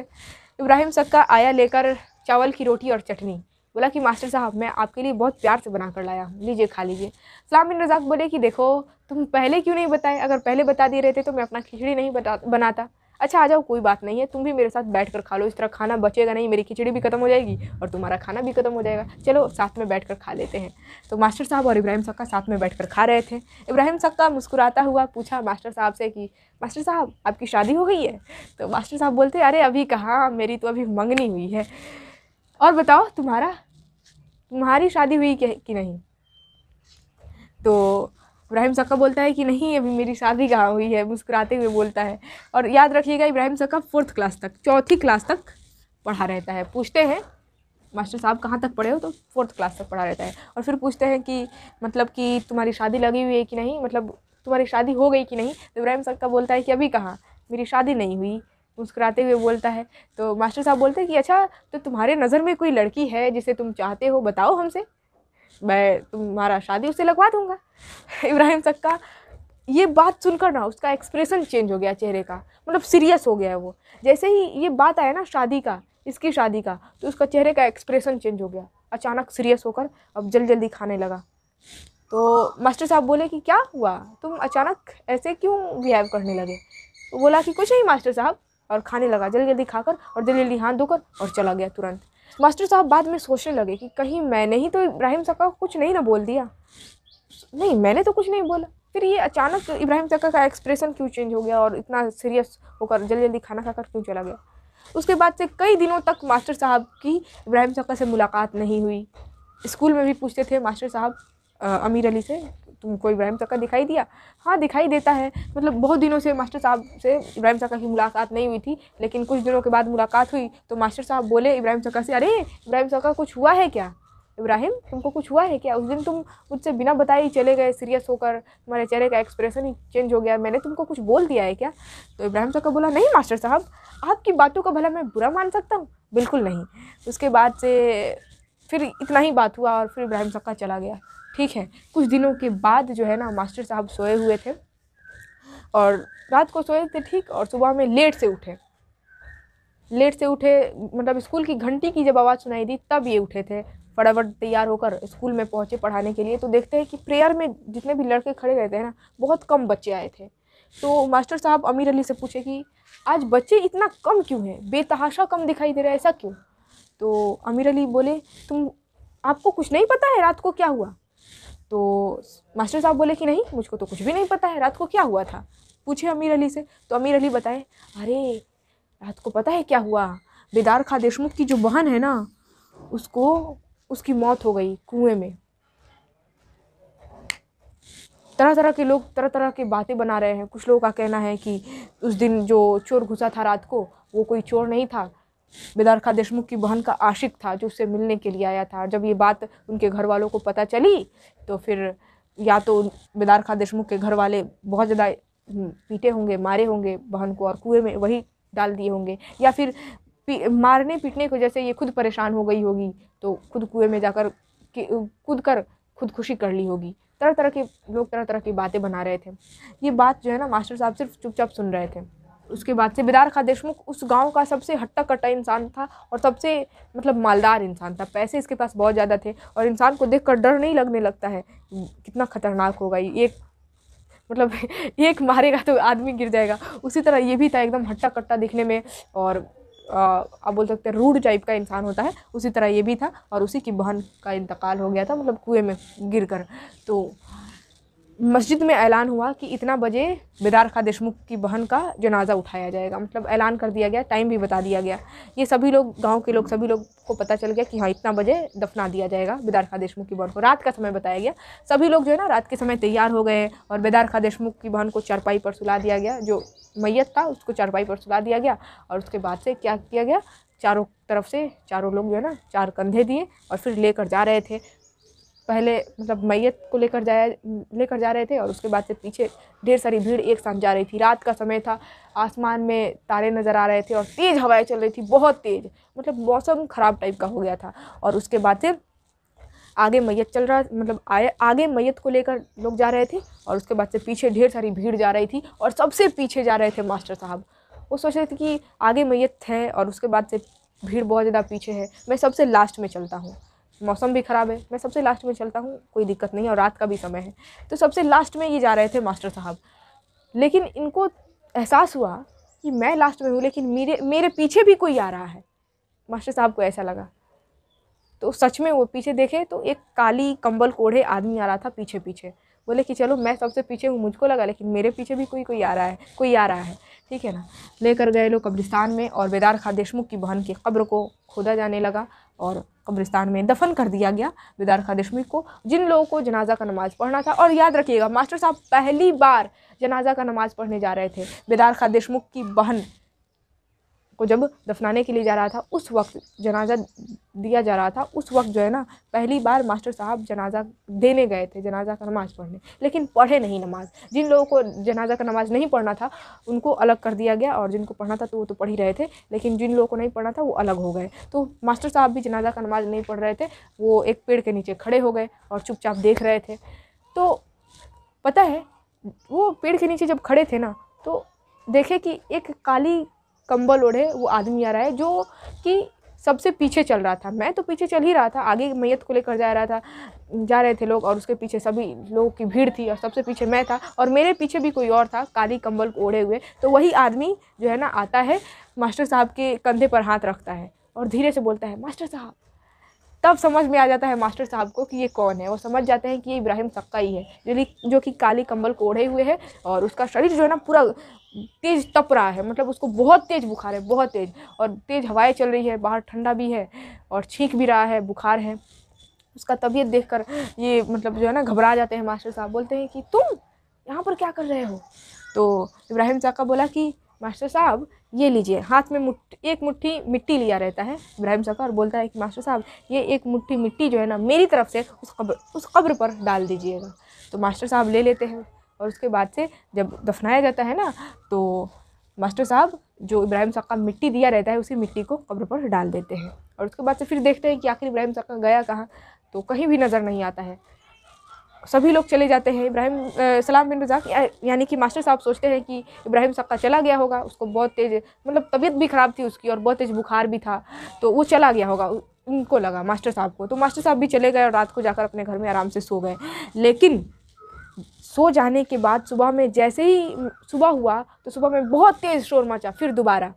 इब्राहिम सक्का आया लेकर चावल की रोटी और चटनी बोला कि मास्टर साहब मैं आपके लिए बहुत प्यार से बना कर लाया लीजिए खा लीजिए इस्लाम बिन रजाक बोले कि देखो तुम पहले क्यों नहीं बताए अगर पहले बता दिए रहते तो मैं अपना खिचड़ी नहीं बता बनाता अच्छा आ जाओ कोई बात नहीं है तुम भी मेरे साथ बैठ कर खा लो इस तरह खाना बचेगा नहीं मेरी खिचड़ी भी खत्म हो जाएगी और तुम्हारा खाना भी खत्म हो जाएगा चलो साथ में बैठ कर खा लेते हैं तो मास्टर साहब और इब्राहिम सक्का साथ में बैठ कर खा रहे थे इब्राहिम सक्का मुस्कुराता हुआ पूछा मास्टर साहब से कि मास्टर साहब आपकी शादी हो गई है तो मास्टर साहब बोलते अरे अभी कहाँ मेरी तो अभी मंगनी हुई है और बताओ तुम्हारा तुम्हारी शादी हुई कि नहीं तो इब्राहिम सक्का बोलता है कि नहीं अभी मेरी शादी कहाँ हुई है मुस्कुराते हुए बोलता है और याद रखिएगा इब्राहिम सक्का फोर्थ क्लास तक चौथी क्लास तक पढ़ा रहता है पूछते हैं मास्टर साहब कहाँ तक पढ़े हो तो फोर्थ क्लास तक पढ़ा रहता है और फिर पूछते हैं कि मतलब कि तुम्हारी शादी लगी हुई है कि नहीं मतलब तुम्हारी शादी हो गई कि नहीं तो इब्राहिम सक्का बोलता है कि अभी कहाँ मेरी शादी नहीं हुई मुस्कुराते हुए बोलता है तो मास्टर साहब बोलते हैं कि अच्छा तो तुम्हारे नज़र में कोई लड़की है जिसे तुम चाहते हो बताओ हमसे मैं तुम्हारा शादी उससे लगवा दूंगा इब्राहिम सक्का ये बात सुनकर ना उसका एक्सप्रेशन चेंज हो गया चेहरे का मतलब सीरियस हो गया है वो जैसे ही ये बात आया ना शादी का इसकी शादी का तो उसका चेहरे का एक्सप्रेशन चेंज हो गया अचानक सीरियस होकर अब जल्दी जल्दी खाने लगा तो मास्टर साहब बोले कि क्या हुआ तुम अचानक ऐसे क्यों बिहेव करने लगे तो बोला कि कुछ नहीं मास्टर साहब और खाने लगा जल्दी जल्दी खाकर और जल्दी जल्दी हाथ धोकर और चला गया तुरंत मास्टर साहब बाद में सोचने लगे कि कहीं मैंने ही तो इब्राहिम सका कुछ नहीं ना बोल दिया नहीं मैंने तो कुछ नहीं बोला फिर ये अचानक इब्राहिम सका का एक्सप्रेशन क्यों चेंज हो गया और इतना सीरियस होकर जल्दी जल्दी खाना खाकर क्यों चला गया उसके बाद से कई दिनों तक मास्टर साहब की इब्राहिम सका से मुलाकात नहीं हुई स्कूल में भी पूछते थे मास्टर साहब अमीर अली से तुमको इब्राहिम चक्का दिखाई दिया हाँ दिखाई देता है मतलब बहुत दिनों से मास्टर साहब से इब्राहिम चक्का की मुलाकात नहीं हुई थी लेकिन कुछ दिनों के बाद मुलाकात हुई तो मास्टर साहब बोले इब्राहिम चक्का से अरे इब्राहिम चक्का कुछ हुआ है क्या इब्राहिम तुमको कुछ हुआ है क्या उस दिन तुम मुझसे बिना बताए ही चले गए सीरियस होकर तुम्हारे चेहरे का एक्सप्रेशन ही चेंज हो गया मैंने तुमको कुछ बोल दिया है क्या तो इब्राहिम साहब का बोला नहीं मास्टर साहब आपकी बातों का भला मैं बुरा मान सकता हूँ बिल्कुल नहीं उसके बाद से फिर इतना ही बात हुआ और फिर इब्राहिम साहब का चला गया ठीक है कुछ दिनों के बाद जो है ना मास्टर साहब सोए हुए थे और रात को सोए थे ठीक और सुबह में लेट से उठे लेट से उठे मतलब स्कूल की घंटी की जब आवाज़ सुनाई दी तब ये उठे थे फटाफट तैयार होकर स्कूल में पहुँचे पढ़ाने के लिए तो देखते हैं कि प्रेयर में जितने भी लड़के खड़े रहते हैं ना बहुत कम बच्चे आए थे तो मास्टर साहब अमीर अली से पूछे कि आज बच्चे इतना कम क्यों हैं बेतहाशा कम दिखाई दे रहा है ऐसा क्यों तो अमीर अली बोले तुम आपको कुछ नहीं पता है रात को क्या हुआ तो मास्टर साहब बोले कि नहीं मुझको तो कुछ भी नहीं पता है रात को क्या हुआ था पूछे अमीर अली से तो अमीर अली बताए अरे रात को पता है क्या हुआ बेदार खा देशमुख की जो बहन है ना उसको उसकी मौत हो गई कुएं में तरह तरह के लोग तरह तरह की बातें बना रहे हैं कुछ लोगों का कहना है कि उस दिन जो चोर घुसा था रात को वो कोई चोर नहीं था बेदार खां देशमुख की बहन का आशिक था जो उससे मिलने के लिए आया था जब ये बात उनके घर वालों को पता चली तो फिर या तो बेदार खां देशमुख के घर वाले बहुत ज़्यादा हम्म, पीटे होंगे मारे होंगे बहन को और कुएं में वही डाल दिए होंगे या फिर मारने पीटने की वजह से ये खुद परेशान हो गई होगी तो खुद कुएं में जाकर कूद कर खुदकुशी कर ली होगी तरह तरह के लोग तरह तरह की बातें बना रहे थे ये बात जो है ना मास्टर साहब सिर्फ चुपचाप सुन रहे थे उसके बाद से बेदार खा देशमुख उस गांव का सबसे हट्टा कट्टा इंसान था और सबसे मतलब मालदार इंसान था पैसे इसके पास बहुत ज़्यादा थे और इंसान को देखकर डर नहीं लगने लगता है कितना खतरनाक होगा ये मतलब एक मारेगा तो आदमी गिर जाएगा उसी तरह ये भी था एकदम हट्टा कट्टा दिखने में और आप बोल सकते हैं रूड टाइप का इंसान होता है उसी तरह ये भी था और उसी की बहन का इंतकाल हो गया था मतलब कुएं में गिर कर तो मस्जिद में ऐलान हुआ कि इतना बजे बेदार खा देशमुख की बहन का जनाजा उठाया जाएगा मतलब ऐलान कर दिया गया टाइम भी बता दिया गया ये सभी लोग गांव के लोग सभी लोग को पता चल गया कि हाँ इतना बजे दफना दिया जाएगा बेदार खा देशमुख की बहन को रात का समय बताया गया सभी लोग जो है ना रात के समय तैयार हो गए और बेदार खा देशमुख की बहन को चारपाई पर सुला दिया गया जो मैयत था उसको चारपाई पर सुला दिया गया और उसके बाद से क्या किया गया चारों तरफ से चारों लोग जो है ना चार कंधे दिए और फिर लेकर जा रहे थे पहले मतलब मैयत को लेकर जाया लेकर जा रहे थे और उसके बाद से पीछे ढेर सारी भीड़ एक साथ जा रही थी रात का समय था आसमान में तारे नज़र आ रहे थे और तेज़ हवाएं चल रही थी बहुत तेज़ मतलब मौसम ख़राब टाइप का हो गया था और उसके बाद से आगे मैयत चल रहा मतलब आए आगे मैयत को लेकर लोग जा रहे थे और उसके बाद से पीछे ढेर सारी भीड़ जा रही थी और सबसे पीछे जा रहे थे मास्टर साहब वो सोच रहे थे कि आगे मैयत है और उसके बाद से भीड़ बहुत ज़्यादा पीछे है मैं सबसे लास्ट में चलता हूँ मौसम भी ख़राब है मैं सबसे लास्ट में चलता हूँ कोई दिक्कत नहीं और रात का भी समय है तो सबसे लास्ट में ये जा रहे थे मास्टर साहब लेकिन इनको एहसास हुआ कि मैं लास्ट में हूँ लेकिन मेरे मेरे पीछे भी कोई आ रहा है मास्टर साहब को ऐसा लगा तो सच में वो पीछे देखे तो एक काली कंबल कोढ़े आदमी आ रहा था पीछे पीछे बोले कि चलो मैं सबसे पीछे हूँ मुझको लगा लेकिन मेरे पीछे भी कोई कोई आ रहा है कोई आ रहा है ठीक है ना लेकर गए लोग कब्रिस्तान में और बेदार खां देशमुख की बहन की कब्र को खोदा जाने लगा और कब्रिस्तान में दफन कर दिया गया विदार देशमुख को जिन लोगों को जनाजा का नमाज़ पढ़ना था और याद रखिएगा मास्टर साहब पहली बार जनाजा का नमाज़ पढ़ने जा रहे थे बेदार देशमुख की बहन को जब दफनाने के लिए जा रहा था उस वक्त जनाजा दिया जा रहा था उस वक्त जो है ना पहली बार मास्टर साहब जनाजा देने गए थे जनाजा का नमाज़ पढ़ने लेकिन पढ़े नहीं नमाज़ जिन लोगों को जनाजा का नमाज़ नहीं पढ़ना था उनको अलग कर दिया गया और जिनको पढ़ना था तो वो तो पढ़ ही रहे थे लेकिन जिन लोगों को नहीं पढ़ना था वो अलग हो गए तो मास्टर साहब भी जनाजा का नमाज़ नहीं पढ़ रहे थे वो एक पेड़ के नीचे खड़े हो गए और चुपचाप देख रहे थे तो पता है वो पेड़ के नीचे जब खड़े थे ना तो देखे कि एक काली कंबल ओढ़े वो आदमी आ रहा है जो कि सबसे पीछे चल रहा था मैं तो पीछे चल ही रहा था आगे मैयत को लेकर जा रहा था जा रहे थे लोग और उसके पीछे सभी लोगों की भीड़ थी और सबसे पीछे मैं था और मेरे पीछे भी कोई और था काली कंबल को ओढ़े हुए तो वही आदमी जो है ना आता है मास्टर साहब के कंधे पर हाथ रखता है और धीरे से बोलता है मास्टर साहब तब समझ में आ जाता है मास्टर साहब को कि ये कौन है वो समझ जाते हैं कि ये इब्राहिम सक्का ही है जो जो कि काली कंबल को ओढ़े हुए है और उसका शरीर जो है ना पूरा तेज़ तप रहा है मतलब उसको बहुत तेज़ बुखार है बहुत तेज़ और तेज़ हवाएं चल रही है बाहर ठंडा भी है और छींक भी रहा है बुखार है उसका तबीयत देखकर ये मतलब जो है ना घबरा जाते हैं मास्टर साहब बोलते हैं कि तुम यहाँ पर क्या कर रहे हो तो इब्राहिम सक्का बोला कि मास्टर साहब ये लीजिए हाथ में मुठ्ठी एक मुट्ठी मिट्टी लिया रहता है इब्राहिम सका और बोलता है कि मास्टर साहब ये एक मुट्ठी मिट्टी जो है ना मेरी तरफ से उस कब्र उस कब्र पर डाल दीजिएगा तो मास्टर साहब ले लेते हैं और उसके बाद से जब दफनाया जाता है ना तो मास्टर साहब जो इब्राहिम सक्का मिट्टी दिया रहता है उसी मिट्टी को कब्र पर डाल देते हैं और उसके बाद से फिर देखते हैं कि आखिर इब्राहिम सक्का गया कहाँ तो कहीं भी नज़र नहीं आता है सभी लोग चले जाते हैं इब्राहिम सलाम बिन रजाक यानी कि मास्टर साहब सोचते हैं कि इब्राहिम सबका चला गया होगा उसको बहुत तेज़ मतलब तबीयत भी ख़राब थी उसकी और बहुत तेज़ बुखार भी था तो वो चला गया होगा उनको लगा मास्टर साहब को तो मास्टर साहब भी चले गए और रात को जाकर अपने घर में आराम से सो गए लेकिन सो जाने के बाद सुबह में जैसे ही सुबह हुआ तो सुबह में बहुत तेज़ शोर मचा फिर दोबारा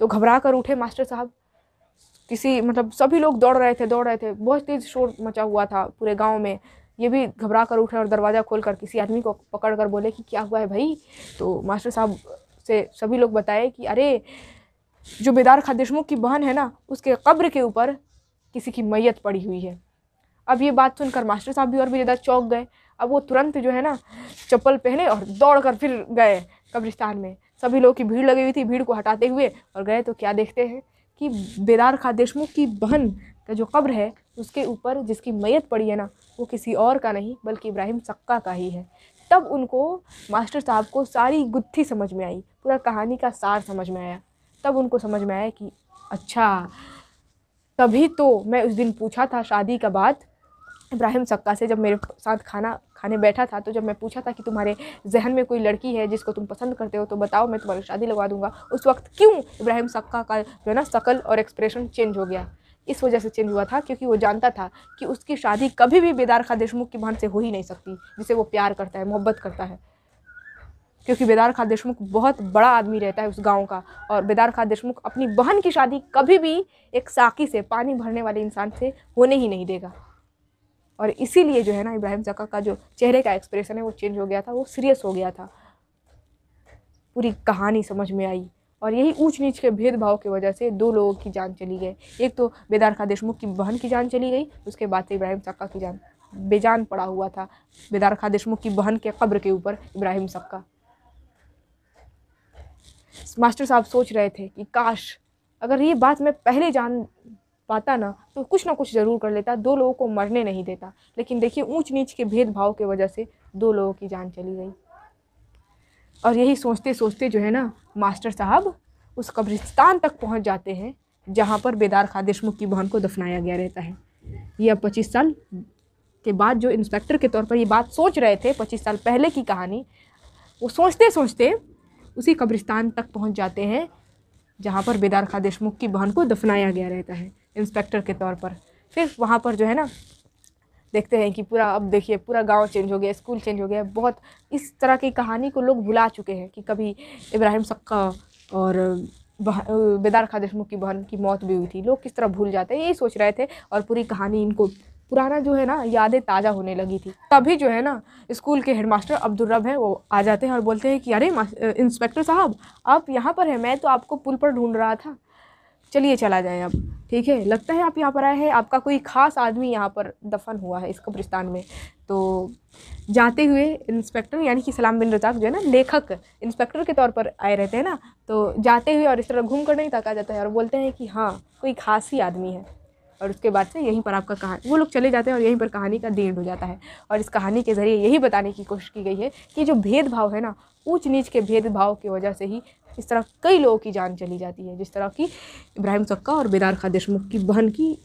तो घबरा कर उठे मास्टर साहब किसी मतलब सभी लोग दौड़ रहे थे दौड़ रहे थे बहुत तेज़ शोर मचा हुआ था पूरे गांव में ये भी घबरा कर उठे और दरवाज़ा खोल कर किसी आदमी को पकड़ कर बोले कि क्या हुआ है भाई तो मास्टर साहब से सभी लोग बताए कि अरे जो बेदार खा देशमुख की बहन है ना उसके कब्र के ऊपर किसी की मैयत पड़ी हुई है अब ये बात सुनकर मास्टर साहब भी और भी ज़्यादा चौंक गए अब वो तुरंत जो है ना चप्पल पहने और दौड़ कर फिर गए कब्रिस्तान में सभी लोग की भीड़ लगी हुई थी भीड़ को हटाते हुए और गए तो क्या देखते हैं कि बेदार खा देशमुख की बहन का जो कब्र है उसके ऊपर जिसकी मैत पड़ी है ना वो किसी और का नहीं बल्कि इब्राहिम सक्का का ही है तब उनको मास्टर साहब को सारी गुत्थी समझ में आई पूरा कहानी का सार समझ में आया तब उनको समझ में आया कि अच्छा तभी तो मैं उस दिन पूछा था शादी का बाद इब्राहिम सक्का से जब मेरे साथ खाना खाने बैठा था तो जब मैं पूछा था कि तुम्हारे जहन में कोई लड़की है जिसको तुम पसंद करते हो तो बताओ मैं तुम्हारी शादी लगवा दूंगा उस वक्त क्यों इब्राहिम सक्का का जो है ना शकल और एक्सप्रेशन चेंज हो गया इस वजह से चेंज हुआ था क्योंकि वो जानता था कि उसकी शादी कभी भी बेदार खा देशमुख की बहन से हो ही नहीं सकती जिसे वो प्यार करता है मोहब्बत करता है क्योंकि बेदार खा देशमुख बहुत बड़ा आदमी रहता है उस गांव का और बेदार खा देशमुख अपनी बहन की शादी कभी भी एक साकी से पानी भरने वाले इंसान से होने ही नहीं देगा और इसीलिए जो है ना इब्राहिम जका का जो चेहरे का एक्सप्रेशन है वो चेंज हो गया था वो सीरियस हो गया था पूरी कहानी समझ में आई और यही ऊंच नीच के भेदभाव की वजह से दो लोगों की जान चली गई एक तो बेदार खां देशमुख की बहन की जान चली गई उसके बाद से इब्राहिम सक्का की जान बेजान पड़ा हुआ था बेदार खां देशमुख की बहन के कब्र के ऊपर इब्राहिम सक्का मास्टर साहब सोच रहे थे कि काश अगर ये बात मैं पहले जान पाता ना तो कुछ ना कुछ ज़रूर कर लेता दो लोगों को मरने नहीं देता लेकिन देखिए ऊंच नीच के भेदभाव के वजह से दो लोगों की जान चली गई और यही सोचते सोचते जो है ना मास्टर साहब उस कब्रिस्तान तक पहुंच जाते हैं जहां पर बेदार खा देशमुख की बहन को दफनाया गया रहता है ये अब पच्चीस साल के बाद जो इंस्पेक्टर के तौर पर ये बात सोच रहे थे पच्चीस साल पहले की कहानी वो सोचते सोचते उसी कब्रिस्तान तक पहुंच जाते हैं जहाँ पर बेदार खा देशमुख की बहन को दफनाया गया रहता है इंस्पेक्टर के तौर पर फिर वहाँ पर जो है ना देखते हैं कि पूरा अब देखिए पूरा गांव चेंज हो गया स्कूल चेंज हो गया बहुत इस तरह की कहानी को लोग भुला चुके हैं कि कभी इब्राहिम सक्का और बेदार खा देशमुख की बहन की मौत भी हुई थी लोग किस तरह भूल जाते हैं यही सोच रहे थे और पूरी कहानी इनको पुराना जो है ना यादें ताज़ा होने लगी थी तभी जो है ना स्कूल के हेडमास्टर अब्दुलरब है वो आ जाते हैं और बोलते हैं कि अरे इंस्पेक्टर साहब आप यहाँ पर हैं मैं तो आपको पुल पर ढूंढ रहा था चलिए चला जाए अब ठीक है लगता है आप यहाँ पर आए हैं आपका कोई ख़ास आदमी यहाँ पर दफन हुआ है इस कब्रिस्तान में तो जाते हुए इंस्पेक्टर यानी कि सलाम बिन रजाक जो है ना लेखक इंस्पेक्टर के तौर पर आए रहते हैं ना तो जाते हुए और इस तरह घूम कर नहीं ताका जाता है और बोलते हैं कि हाँ कोई खास ही आदमी है और उसके बाद से यहीं पर आपका कहानी वो लोग चले जाते हैं और यहीं पर कहानी का देर हो जाता है और इस कहानी के ज़रिए यही बताने की कोशिश की गई है कि जो भेदभाव है ना ऊँच नीच के भेदभाव की वजह से ही इस तरह कई लोगों की जान चली जाती है जिस तरह की इब्राहिम सक्का और बेदार खा देशमुख की बहन की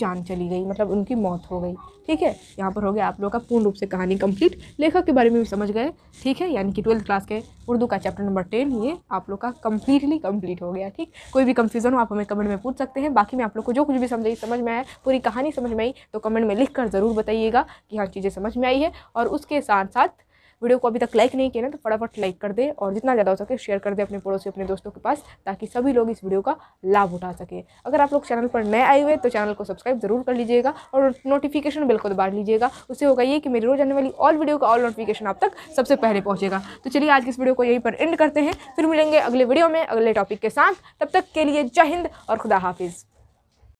जान चली गई मतलब उनकी मौत हो गई ठीक है यहाँ पर हो गया आप लोगों का पूर्ण रूप से कहानी कंप्लीट लेखक के बारे में भी समझ गए ठीक है यानी कि ट्वेल्थ क्लास के उर्दू का चैप्टर नंबर टेन ये आप लोग का कम्प्लीटली कम्प्लीट हो गया ठीक कोई भी कंफ्यूज़न हो आप हमें कमेंट में पूछ सकते हैं बाकी मैं आप लोग को जो कुछ भी समझ समझ में आया पूरी कहानी समझ में आई तो कमेंट में लिख ज़रूर बताइएगा कि हाँ चीज़ें समझ में आई है और उसके साथ साथ वीडियो को अभी तक लाइक नहीं किया ना तो फटाफट लाइक कर दे और जितना ज़्यादा हो सके शेयर कर दे अपने पड़ोसी अपने दोस्तों के पास ताकि सभी लोग इस वीडियो का लाभ उठा सके अगर आप लोग चैनल पर नए आए हुए तो चैनल को सब्सक्राइब जरूर कर लीजिएगा और नोटिफिकेशन बिल को दबा लीजिएगा उससे होगा ये कि मेरी रोज आने वाली ऑल वीडियो का ऑल नोटिफिकेशन आप तक सबसे पहले पहुँचेगा तो चलिए आज इस वीडियो को यहीं पर एंड करते हैं फिर मिलेंगे अगले वीडियो में अगले टॉपिक के साथ तब तक के लिए जय हिंद और खुदा हाफिज़